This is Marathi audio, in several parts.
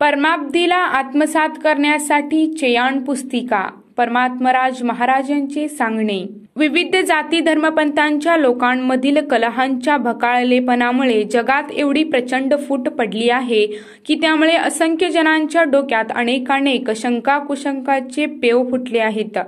परमाब्दीला आत्मसात करण्यासाठी चेयाण पुस्तिका परमात्मराज महाराजांचे सांगणे विविध जाती धर्मपंथांच्या लोकांमधील कलहांच्या भकाळलेपणामुळे जगात एवढी प्रचंड फूट पडली आहे की त्यामुळे असंख्य जणांच्या डोक्यात अनेकानेक शंका कुशंकाचे पेव फुटले आहेत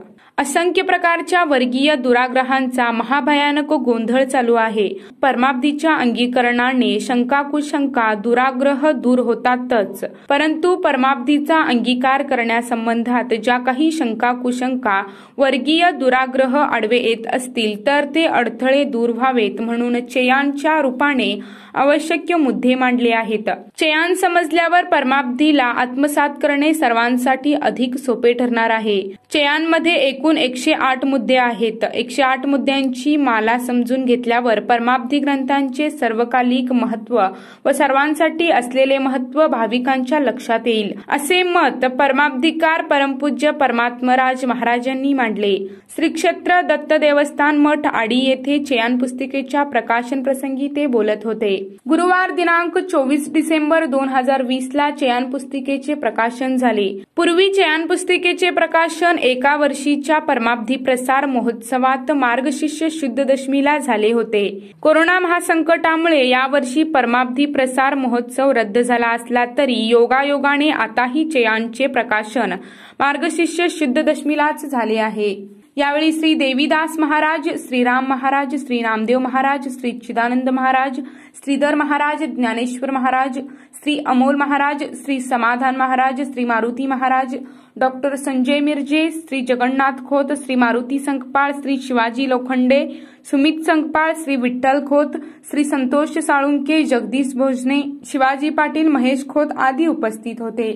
असंख्य प्रकारच्या वर्गीय दुराग्रहांचा महाभयानक गोंधळ चालू आहे परमाब्दीच्या अंगीकरणाने शंकाकुशंका दुराग्रह दूर होतातच परंतु परमाब्दीचा अंगीकार करण्यासंबंधात ज्या काही शंकाकुशंका वर्गीय दुराग्रह आडवे येत असतील तर ते अडथळे दूर व्हावेत म्हणून चयांच्या रूपाने आवश्यक मुद्दे मांडले आहेत चयान समजल्यावर परमाब्दीला आत्मसात करणे सर्वांसाठी अधिक सोपे ठरणार आहे चयांमध्ये एकूण एकूण एकशे आठ मुद्दे आहेत एकशे आठ मुद्द्यांची माला समजून घेतल्यावर परमाब्धी ग्रंथांचे सर्वकालिक महत्व व सर्वांसाठी असलेले महत्व भाविकांच्या लक्षात येईल असे मत परमाब्धिकार परमपूज्य परमात्मराज महाराजांनी मांडले श्री क्षेत्र दत्त देवस्थान मठ आडी येथे चयन पुस्तिकेच्या प्रकाशन प्रसंगी ते बोलत होते गुरुवार दिनांक चोवीस डिसेंबर दोन हजार वीस ला चयन पुस्तिकेचे प्रकाशन झाले पूर्वी पुस्तिकेचे प्रकाशन एका वर्षीच्या परमाब्धी प्रसार महोत्सवात मार्गशिष्य शुद्ध दशमीला झाले होते कोरोना महासंकटामुळे यावर्षी परमाब्धी प्रसार महोत्सव रद्द झाला असला तरी योगायोगाने आताही चयांचे प्रकाशन मार्गशिष्य शुद्ध दशमीलाच झाले आहे यावेळी श्री देवीदास महाराज श्रीराम महाराज श्री नामदेव महाराज श्री चिदानंद महाराज श्रीधर महाराज ज्ञानेश्वर महाराज श्री अमोल महाराज श्री समाधान महाराज श्री मारुती महाराज डॉक्टर संजय मिर्जे श्री जगन्नाथ खोत श्री मारुती संकपाळ श्री शिवाजी लोखंडे सुमित संकपाळ श्री विठ्ठल खोत श्री संतोष साळुंके जगदीश भोजने शिवाजी पाटील महेश खोत आदी उपस्थित होते